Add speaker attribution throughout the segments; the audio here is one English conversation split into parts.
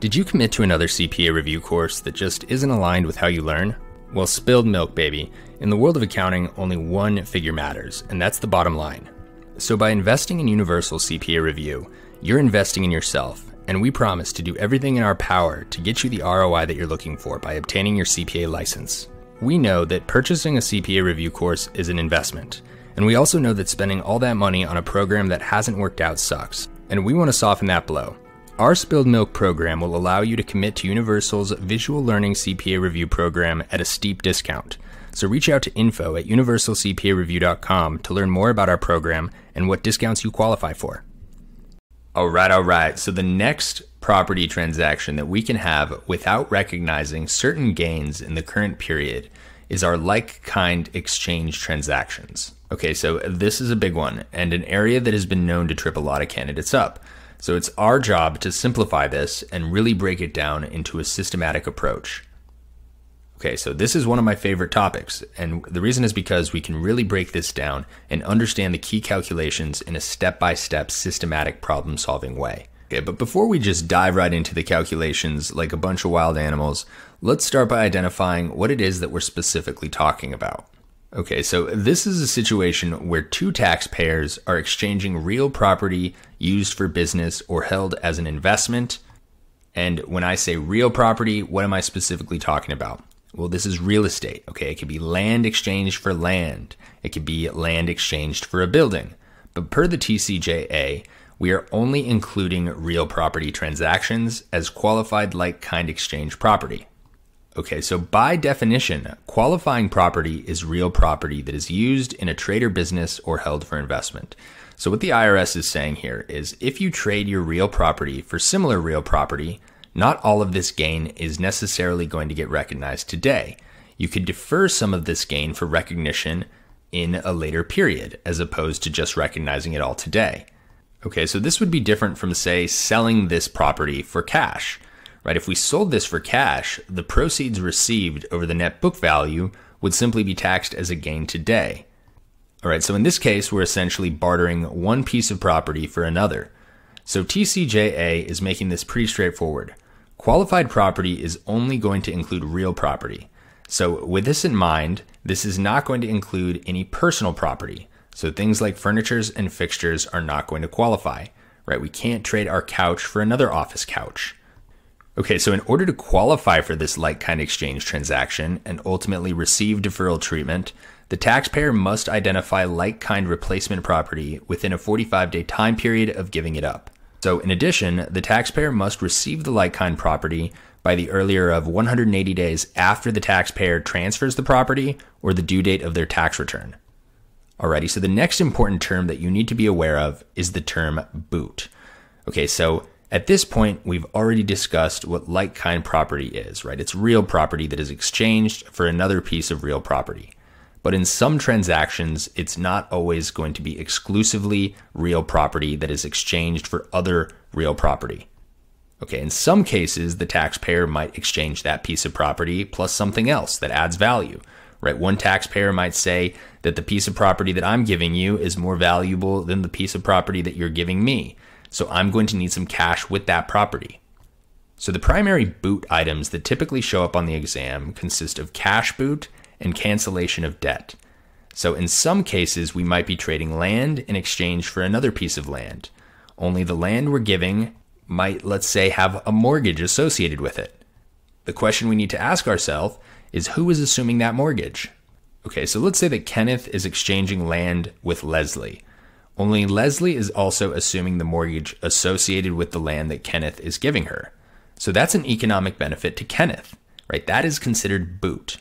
Speaker 1: Did you commit to another CPA review course that just isn't aligned with how you learn? Well, spilled milk, baby. In the world of accounting, only one figure matters, and that's the bottom line. So, by investing in Universal CPA Review, you're investing in yourself, and we promise to do everything in our power to get you the ROI that you're looking for by obtaining your CPA license. We know that purchasing a CPA review course is an investment, and we also know that spending all that money on a program that hasn't worked out sucks, and we want to soften that blow. Our Spilled Milk program will allow you to commit to Universal's Visual Learning CPA Review program at a steep discount. So reach out to info at universalcpareview.com to learn more about our program and what discounts you qualify for. All right, all right. So the next property transaction that we can have without recognizing certain gains in the current period is our like kind exchange transactions. Okay, so this is a big one and an area that has been known to trip a lot of candidates up. So it's our job to simplify this and really break it down into a systematic approach. Okay, so this is one of my favorite topics, and the reason is because we can really break this down and understand the key calculations in a step by step systematic problem solving way. Okay, but before we just dive right into the calculations like a bunch of wild animals, let's start by identifying what it is that we're specifically talking about. Okay, so this is a situation where two taxpayers are exchanging real property used for business or held as an investment. And when I say real property, what am I specifically talking about? Well, this is real estate. Okay, it could be land exchanged for land, it could be land exchanged for a building. But per the TCJA, we are only including real property transactions as qualified like kind exchange property. Okay, so by definition, qualifying property is real property that is used in a trade or business or held for investment. So, what the IRS is saying here is if you trade your real property for similar real property, not all of this gain is necessarily going to get recognized today. You could defer some of this gain for recognition in a later period, as opposed to just recognizing it all today. Okay, so this would be different from, say, selling this property for cash right? If we sold this for cash, the proceeds received over the net book value would simply be taxed as a gain today. All right, so in this case, we're essentially bartering one piece of property for another. So TCJA is making this pretty straightforward. Qualified property is only going to include real property. So with this in mind, this is not going to include any personal property. So things like furnitures and fixtures are not going to qualify, right? We can't trade our couch for another office couch. Okay, so in order to qualify for this like kind exchange transaction and ultimately receive deferral treatment, the taxpayer must identify like kind replacement property within a 45 day time period of giving it up. So, in addition, the taxpayer must receive the like kind property by the earlier of 180 days after the taxpayer transfers the property or the due date of their tax return. Alrighty, so the next important term that you need to be aware of is the term boot. Okay, so at this point, we've already discussed what like kind property is, right? It's real property that is exchanged for another piece of real property. But in some transactions, it's not always going to be exclusively real property that is exchanged for other real property. Okay, in some cases, the taxpayer might exchange that piece of property plus something else that adds value, right? One taxpayer might say that the piece of property that I'm giving you is more valuable than the piece of property that you're giving me so I'm going to need some cash with that property. So the primary boot items that typically show up on the exam consist of cash boot and cancellation of debt. So in some cases, we might be trading land in exchange for another piece of land, only the land we're giving might, let's say, have a mortgage associated with it. The question we need to ask ourselves is who is assuming that mortgage? Okay, so let's say that Kenneth is exchanging land with Leslie only Leslie is also assuming the mortgage associated with the land that Kenneth is giving her. So that's an economic benefit to Kenneth, right? That is considered boot.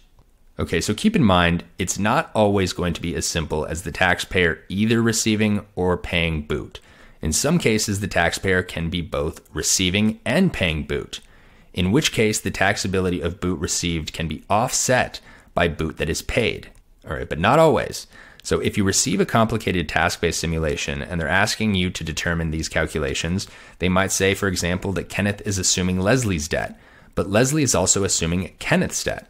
Speaker 1: Okay, so keep in mind, it's not always going to be as simple as the taxpayer either receiving or paying boot. In some cases, the taxpayer can be both receiving and paying boot, in which case, the taxability of boot received can be offset by boot that is paid. All right, but not always. So if you receive a complicated task-based simulation and they're asking you to determine these calculations, they might say, for example, that Kenneth is assuming Leslie's debt, but Leslie is also assuming Kenneth's debt.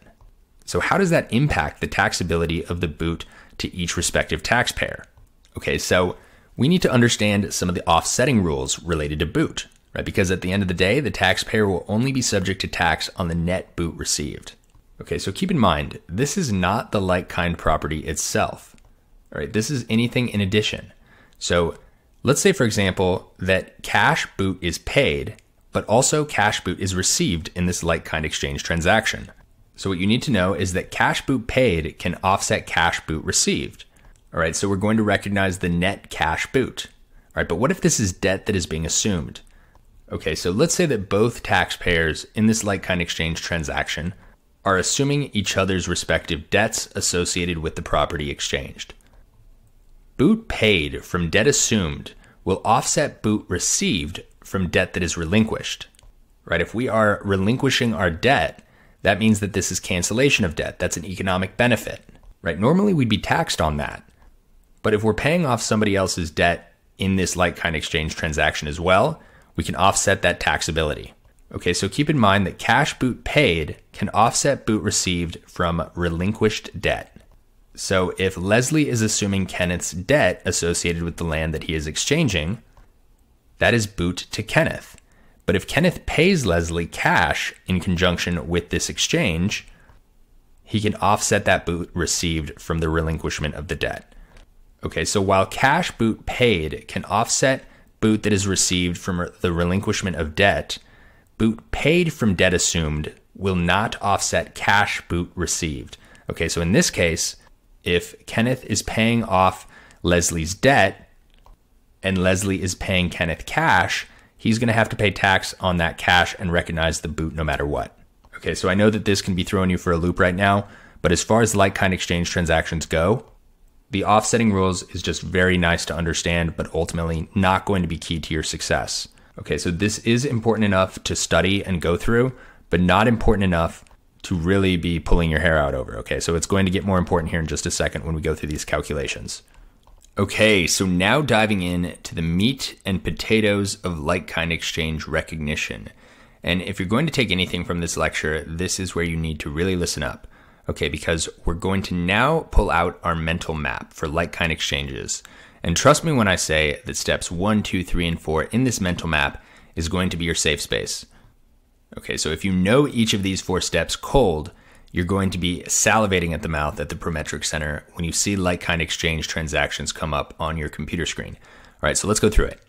Speaker 1: So how does that impact the taxability of the boot to each respective taxpayer? Okay, so we need to understand some of the offsetting rules related to boot, right? Because at the end of the day, the taxpayer will only be subject to tax on the net boot received. Okay, so keep in mind, this is not the like kind property itself. All right, this is anything in addition. So let's say, for example, that cash boot is paid, but also cash boot is received in this like kind exchange transaction. So what you need to know is that cash boot paid can offset cash boot received. All right, so we're going to recognize the net cash boot. All right, but what if this is debt that is being assumed? Okay, so let's say that both taxpayers in this like kind exchange transaction are assuming each other's respective debts associated with the property exchanged. Boot paid from debt assumed will offset boot received from debt that is relinquished. Right? If we are relinquishing our debt, that means that this is cancellation of debt. That's an economic benefit. Right? Normally we'd be taxed on that. But if we're paying off somebody else's debt in this like kind exchange transaction as well, we can offset that taxability. Okay, so keep in mind that cash boot paid can offset boot received from relinquished debt. So if Leslie is assuming Kenneth's debt associated with the land that he is exchanging, that is boot to Kenneth. But if Kenneth pays Leslie cash in conjunction with this exchange, he can offset that boot received from the relinquishment of the debt. Okay, so while cash boot paid can offset boot that is received from the relinquishment of debt, boot paid from debt assumed will not offset cash boot received. Okay, so in this case, if Kenneth is paying off Leslie's debt and Leslie is paying Kenneth cash, he's going to have to pay tax on that cash and recognize the boot no matter what. Okay, so I know that this can be throwing you for a loop right now, but as far as like kind exchange transactions go, the offsetting rules is just very nice to understand, but ultimately not going to be key to your success. Okay, so this is important enough to study and go through, but not important enough to really be pulling your hair out over. Okay, so it's going to get more important here in just a second when we go through these calculations. Okay, so now diving in to the meat and potatoes of like kind exchange recognition. And if you're going to take anything from this lecture, this is where you need to really listen up. Okay, because we're going to now pull out our mental map for like kind exchanges. And trust me when I say that steps one, two, three, and four in this mental map is going to be your safe space. Okay, so if you know each of these four steps cold, you're going to be salivating at the mouth at the Prometric Center when you see like kind exchange transactions come up on your computer screen. All right, so let's go through it.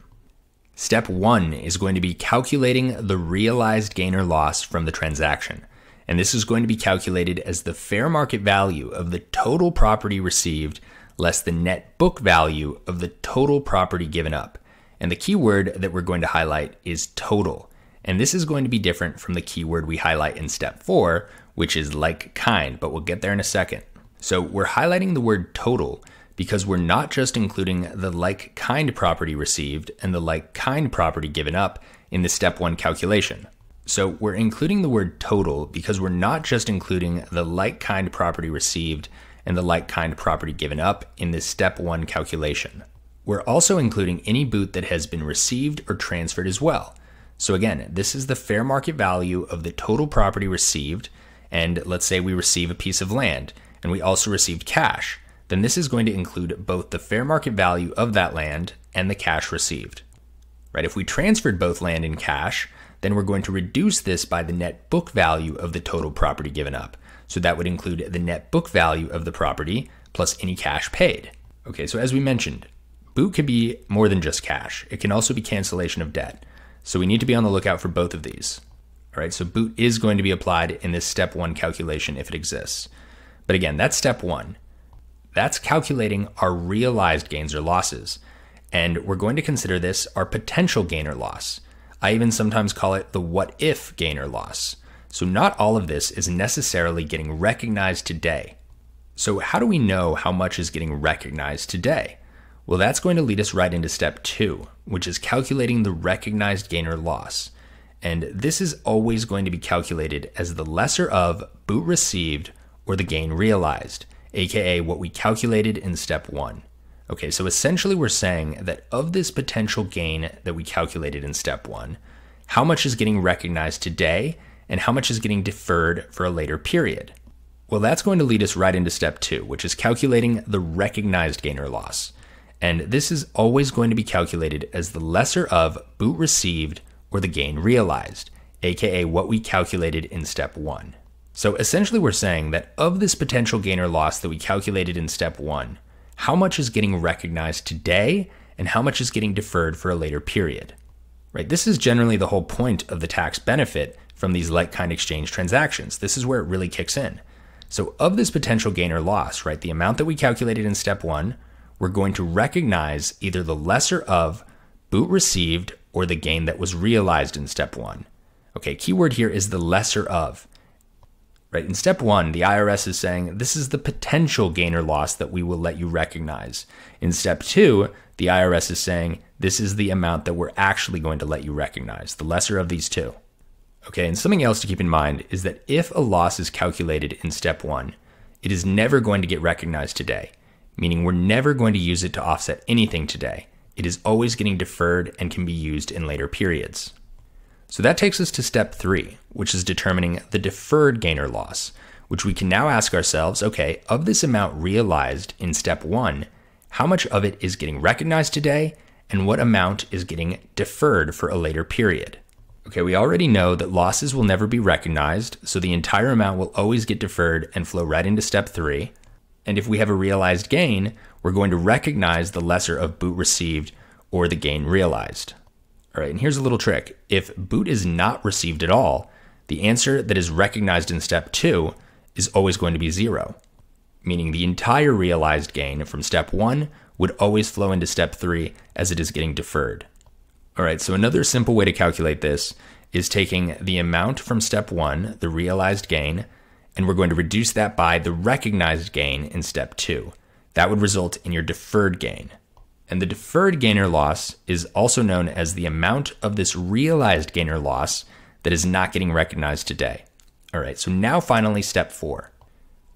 Speaker 1: Step one is going to be calculating the realized gain or loss from the transaction. And this is going to be calculated as the fair market value of the total property received less the net book value of the total property given up. And the key word that we're going to highlight is total. And this is going to be different from the keyword we highlight in step four, which is like kind, but we'll get there in a second. So we're highlighting the word total because we're not just including the like kind property received and the like kind property given up in the step one calculation. So we're including the word total because we're not just including the like kind property received and the like kind property given up in this step one calculation. We're also including any boot that has been received or transferred as well. So again, this is the fair market value of the total property received. And let's say we receive a piece of land and we also received cash, then this is going to include both the fair market value of that land and the cash received. Right? If we transferred both land and cash, then we're going to reduce this by the net book value of the total property given up. So that would include the net book value of the property plus any cash paid. Okay, so as we mentioned, boot can be more than just cash. It can also be cancellation of debt. So we need to be on the lookout for both of these. All right, so boot is going to be applied in this step one calculation if it exists. But again, that's step one. That's calculating our realized gains or losses. And we're going to consider this our potential gain or loss. I even sometimes call it the what if gain or loss. So not all of this is necessarily getting recognized today. So how do we know how much is getting recognized today? Well, that's going to lead us right into step two, which is calculating the recognized gain or loss. And this is always going to be calculated as the lesser of boot received or the gain realized, aka what we calculated in step one. Okay, so essentially we're saying that of this potential gain that we calculated in step one, how much is getting recognized today and how much is getting deferred for a later period? Well, that's going to lead us right into step two, which is calculating the recognized gain or loss and this is always going to be calculated as the lesser of boot received or the gain realized, aka what we calculated in step one. So essentially, we're saying that of this potential gain or loss that we calculated in step one, how much is getting recognized today and how much is getting deferred for a later period? Right? This is generally the whole point of the tax benefit from these like kind exchange transactions. This is where it really kicks in. So, of this potential gain or loss, right, the amount that we calculated in step one, we're going to recognize either the lesser of, boot received, or the gain that was realized in step one. Okay, keyword here is the lesser of. Right, in step one, the IRS is saying this is the potential gain or loss that we will let you recognize. In step two, the IRS is saying this is the amount that we're actually going to let you recognize, the lesser of these two. Okay, and something else to keep in mind is that if a loss is calculated in step one, it is never going to get recognized today meaning we're never going to use it to offset anything today. It is always getting deferred and can be used in later periods. So that takes us to step three, which is determining the deferred gain or loss, which we can now ask ourselves okay, of this amount realized in step one, how much of it is getting recognized today, and what amount is getting deferred for a later period? Okay, we already know that losses will never be recognized, so the entire amount will always get deferred and flow right into step three. And if we have a realized gain, we're going to recognize the lesser of boot received or the gain realized. All right, and here's a little trick. If boot is not received at all, the answer that is recognized in step two is always going to be zero, meaning the entire realized gain from step one would always flow into step three as it is getting deferred. All right, so another simple way to calculate this is taking the amount from step one, the realized gain, and we're going to reduce that by the recognized gain in step two. That would result in your deferred gain. And the deferred gain or loss is also known as the amount of this realized gain or loss that is not getting recognized today. All right, so now finally, step four.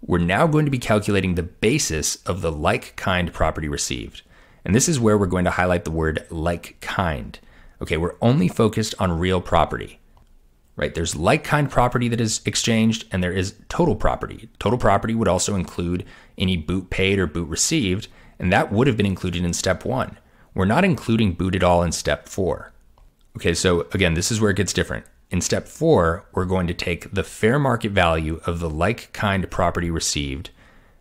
Speaker 1: We're now going to be calculating the basis of the like kind property received. And this is where we're going to highlight the word like kind. Okay, we're only focused on real property right? There's like kind property that is exchanged, and there is total property. Total property would also include any boot paid or boot received, and that would have been included in step one. We're not including boot at all in step four. Okay, so again, this is where it gets different. In step four, we're going to take the fair market value of the like kind property received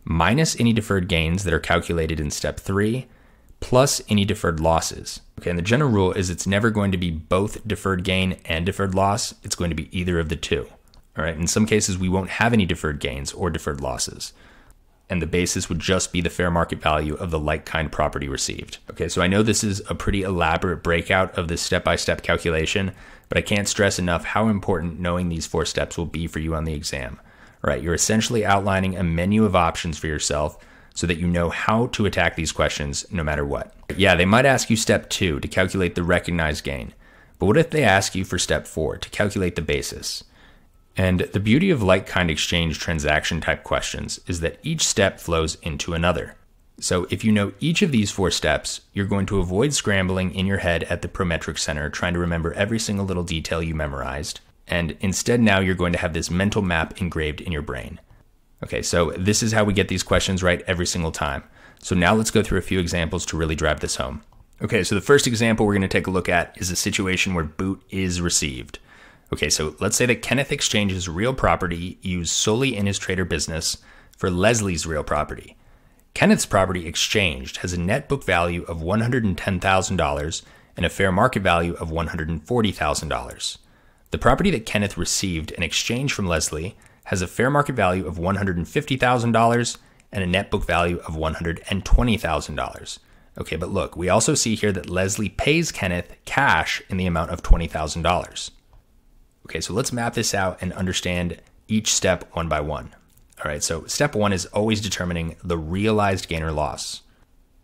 Speaker 1: minus any deferred gains that are calculated in step three, plus any deferred losses. Okay, and the general rule is it's never going to be both deferred gain and deferred loss. It's going to be either of the two. All right, in some cases, we won't have any deferred gains or deferred losses. And the basis would just be the fair market value of the like kind property received. Okay, so I know this is a pretty elaborate breakout of this step by step calculation, but I can't stress enough how important knowing these four steps will be for you on the exam. All right, you're essentially outlining a menu of options for yourself so that you know how to attack these questions no matter what. Yeah, they might ask you step two to calculate the recognized gain, but what if they ask you for step four to calculate the basis? And the beauty of like kind exchange transaction type questions is that each step flows into another. So if you know each of these four steps, you're going to avoid scrambling in your head at the Prometric Center trying to remember every single little detail you memorized. And instead, now you're going to have this mental map engraved in your brain. Okay, so this is how we get these questions right every single time. So now let's go through a few examples to really drive this home. Okay, so the first example we're gonna take a look at is a situation where boot is received. Okay, so let's say that Kenneth exchanges real property used solely in his trader business for Leslie's real property. Kenneth's property exchanged has a net book value of $110,000 and a fair market value of $140,000. The property that Kenneth received in exchange from Leslie has a fair market value of $150,000 and a net book value of $120,000. Okay, but look, we also see here that Leslie pays Kenneth cash in the amount of $20,000. Okay, so let's map this out and understand each step one by one. All right, so step one is always determining the realized gain or loss.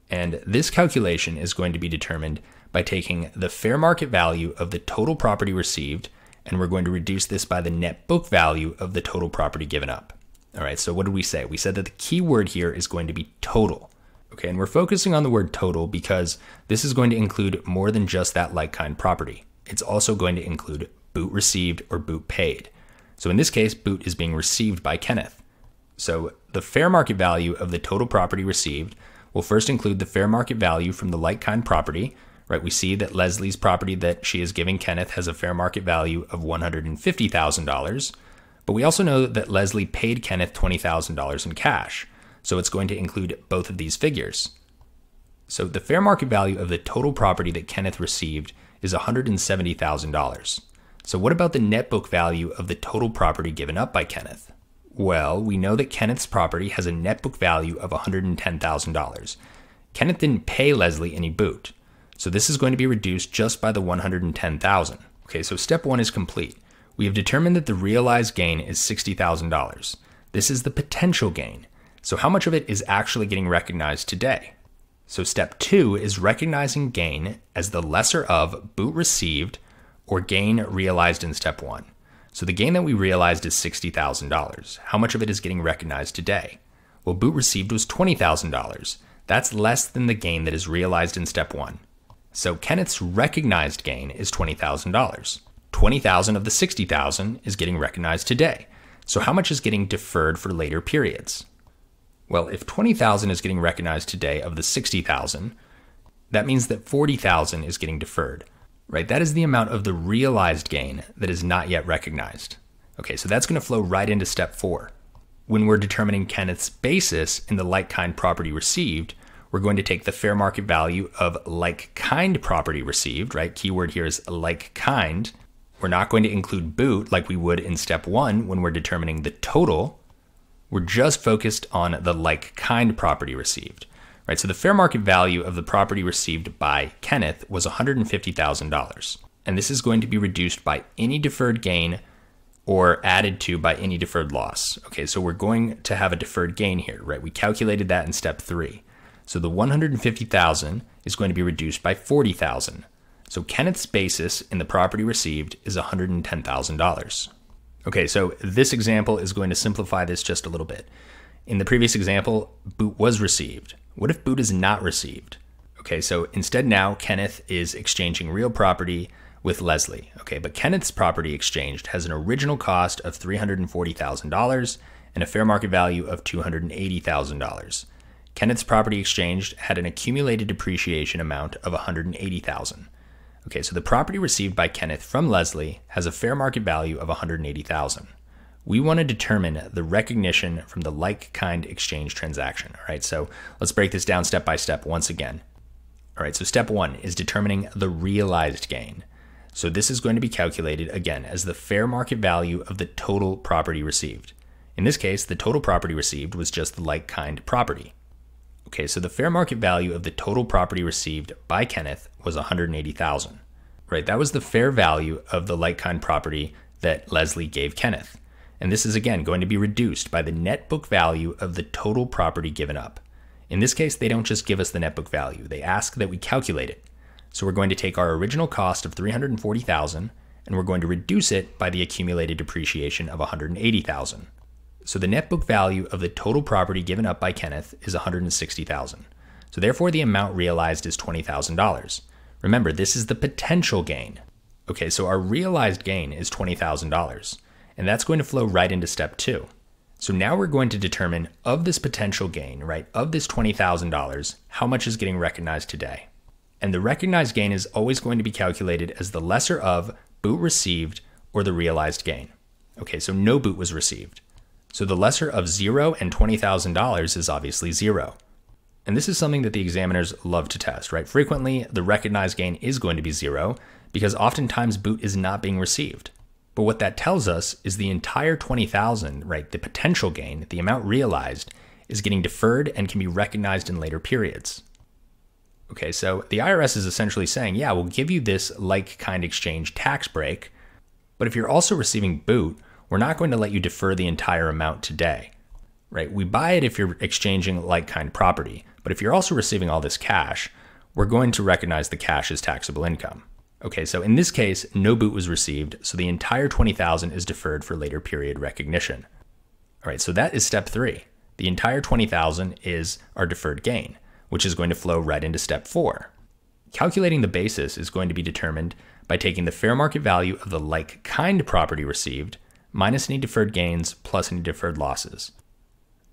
Speaker 1: And this calculation is going to be determined by taking the fair market value of the total property received and we're going to reduce this by the net book value of the total property given up. All right, so what did we say? We said that the key word here is going to be total. Okay, and we're focusing on the word total because this is going to include more than just that like kind property. It's also going to include boot received or boot paid. So in this case, boot is being received by Kenneth. So the fair market value of the total property received will first include the fair market value from the like kind property, right? We see that Leslie's property that she is giving Kenneth has a fair market value of $150,000, but we also know that Leslie paid Kenneth $20,000 in cash, so it's going to include both of these figures. So the fair market value of the total property that Kenneth received is $170,000. So what about the net book value of the total property given up by Kenneth? Well, we know that Kenneth's property has a net book value of $110,000. Kenneth didn't pay Leslie any boot, so this is going to be reduced just by the 110,000. Okay, so step one is complete. We have determined that the realized gain is $60,000. This is the potential gain. So how much of it is actually getting recognized today? So step two is recognizing gain as the lesser of boot received or gain realized in step one. So the gain that we realized is $60,000. How much of it is getting recognized today? Well, boot received was $20,000. That's less than the gain that is realized in step one. So Kenneth's recognized gain is $20,000. 20,000 of the 60,000 is getting recognized today. So how much is getting deferred for later periods? Well, if 20,000 is getting recognized today of the 60,000, that means that 40,000 is getting deferred. Right? That is the amount of the realized gain that is not yet recognized. Okay, so that's going to flow right into step 4. When we're determining Kenneth's basis in the like kind property received, we're going to take the fair market value of like kind property received, right? Keyword here is like kind. We're not going to include boot like we would in step one when we're determining the total. We're just focused on the like kind property received, right? So the fair market value of the property received by Kenneth was $150,000. And this is going to be reduced by any deferred gain or added to by any deferred loss. Okay, so we're going to have a deferred gain here, right? We calculated that in step three. So the 150,000 is going to be reduced by 40,000. So Kenneth's basis in the property received is $110,000. Okay, so this example is going to simplify this just a little bit. In the previous example, boot was received. What if boot is not received? Okay, so instead now Kenneth is exchanging real property with Leslie. Okay, but Kenneth's property exchanged has an original cost of $340,000 and a fair market value of $280,000. Kenneth's property exchanged had an accumulated depreciation amount of 180,000. Okay, so the property received by Kenneth from Leslie has a fair market value of 180,000. We want to determine the recognition from the like kind exchange transaction. All right, so let's break this down step by step once again. All right, so step one is determining the realized gain. So this is going to be calculated again as the fair market value of the total property received. In this case, the total property received was just the like kind property. Okay, so the fair market value of the total property received by Kenneth was 180,000. Right, that was the fair value of the like-kind property that Leslie gave Kenneth. And this is again going to be reduced by the net book value of the total property given up. In this case, they don't just give us the net book value, they ask that we calculate it. So we're going to take our original cost of 340,000 and we're going to reduce it by the accumulated depreciation of 180,000. So the net book value of the total property given up by Kenneth is 160,000. So therefore the amount realized is $20,000. Remember, this is the potential gain. Okay, so our realized gain is $20,000, and that's going to flow right into step 2. So now we're going to determine of this potential gain, right, of this $20,000, how much is getting recognized today. And the recognized gain is always going to be calculated as the lesser of boot received or the realized gain. Okay, so no boot was received. So the lesser of zero and $20,000 is obviously zero. And this is something that the examiners love to test, right? Frequently, the recognized gain is going to be zero because oftentimes boot is not being received. But what that tells us is the entire 20,000, right, the potential gain, the amount realized, is getting deferred and can be recognized in later periods. Okay, so the IRS is essentially saying, yeah, we'll give you this like kind exchange tax break, but if you're also receiving boot, we're not going to let you defer the entire amount today. Right? We buy it if you're exchanging like kind property, but if you're also receiving all this cash, we're going to recognize the cash as taxable income. Okay, so in this case, no boot was received, so the entire 20,000 is deferred for later period recognition. All right, so that is step 3. The entire 20,000 is our deferred gain, which is going to flow right into step 4. Calculating the basis is going to be determined by taking the fair market value of the like kind property received minus any deferred gains plus any deferred losses.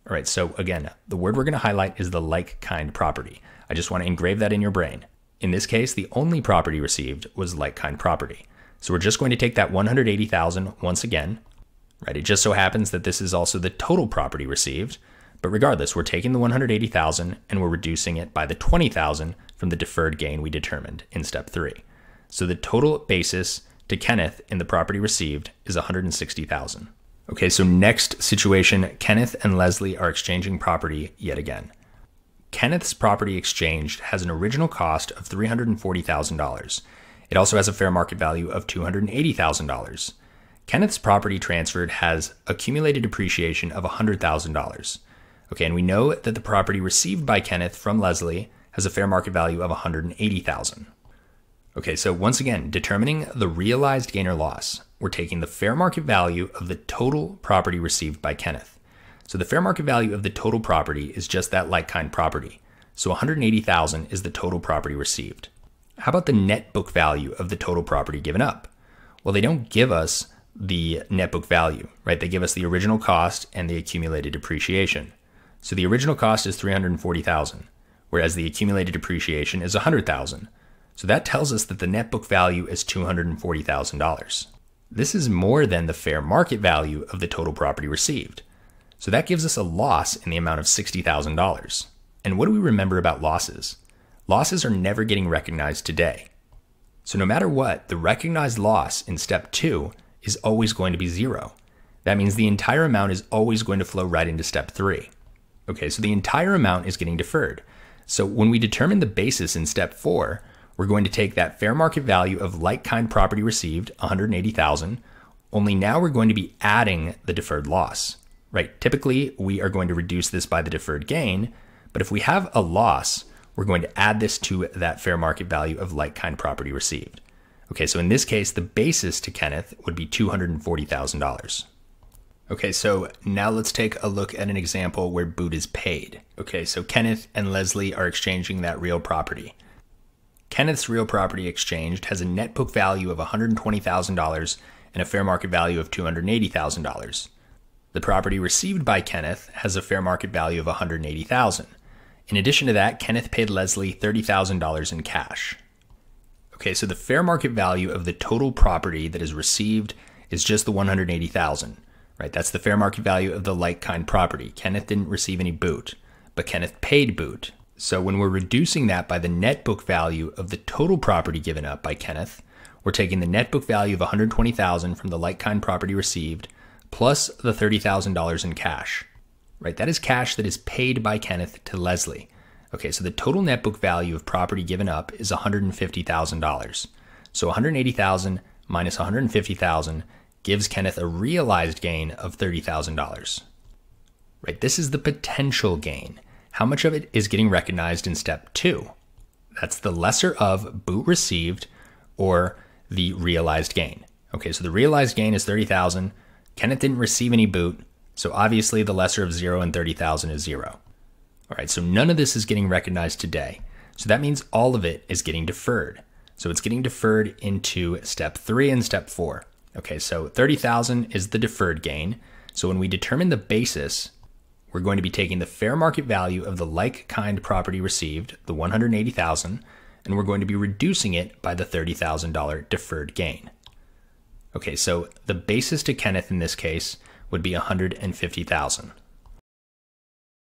Speaker 1: All right, so again, the word we're going to highlight is the like kind property. I just want to engrave that in your brain. In this case, the only property received was like kind property. So we're just going to take that 180,000 once again, right? It just so happens that this is also the total property received, but regardless, we're taking the 180,000 and we're reducing it by the 20,000 from the deferred gain we determined in step three. So the total basis to Kenneth in the property received is 160,000. Okay, so next situation, Kenneth and Leslie are exchanging property yet again. Kenneth's property exchanged has an original cost of $340,000. It also has a fair market value of $280,000. Kenneth's property transferred has accumulated depreciation of $100,000. Okay, and we know that the property received by Kenneth from Leslie has a fair market value of 180,000. Okay, so once again, determining the realized gain or loss, we're taking the fair market value of the total property received by Kenneth. So the fair market value of the total property is just that like kind property. So 180,000 is the total property received. How about the net book value of the total property given up? Well, they don't give us the net book value, right? They give us the original cost and the accumulated depreciation. So the original cost is 340,000, whereas the accumulated depreciation is 100,000. So that tells us that the net book value is $240,000. This is more than the fair market value of the total property received. So that gives us a loss in the amount of $60,000. And what do we remember about losses? Losses are never getting recognized today. So no matter what, the recognized loss in step two is always going to be zero. That means the entire amount is always going to flow right into step three. Okay, so the entire amount is getting deferred. So when we determine the basis in step four, we're going to take that fair market value of like kind property received, 180,000, only now we're going to be adding the deferred loss. Right? Typically, we are going to reduce this by the deferred gain, but if we have a loss, we're going to add this to that fair market value of like kind property received. Okay, so in this case, the basis to Kenneth would be $240,000. Okay, so now let's take a look at an example where boot is paid. Okay, so Kenneth and Leslie are exchanging that real property. Kenneth's real property exchanged has a net book value of $120,000 and a fair market value of $280,000. The property received by Kenneth has a fair market value of $180,000. In addition to that, Kenneth paid Leslie $30,000 in cash. Okay, so the fair market value of the total property that is received is just the 180,000, right? That's the fair market value of the like kind property. Kenneth didn't receive any boot, but Kenneth paid boot, so when we're reducing that by the net book value of the total property given up by Kenneth, we're taking the net book value of 120,000 from the like kind property received plus the $30,000 in cash. Right? That is cash that is paid by Kenneth to Leslie. Okay, so the total net book value of property given up is $150,000. So 180,000 minus 150,000 gives Kenneth a realized gain of $30,000. Right? This is the potential gain how much of it is getting recognized in step two? That's the lesser of boot received or the realized gain. Okay, so the realized gain is 30,000. Kenneth didn't receive any boot, so obviously the lesser of zero and 30,000 is zero. All right, so none of this is getting recognized today. So that means all of it is getting deferred. So it's getting deferred into step three and step four. Okay, so 30,000 is the deferred gain. So when we determine the basis, we're going to be taking the fair market value of the like kind property received, the 180,000, and we're going to be reducing it by the $30,000 deferred gain. Okay, so the basis to Kenneth in this case would be 150,000.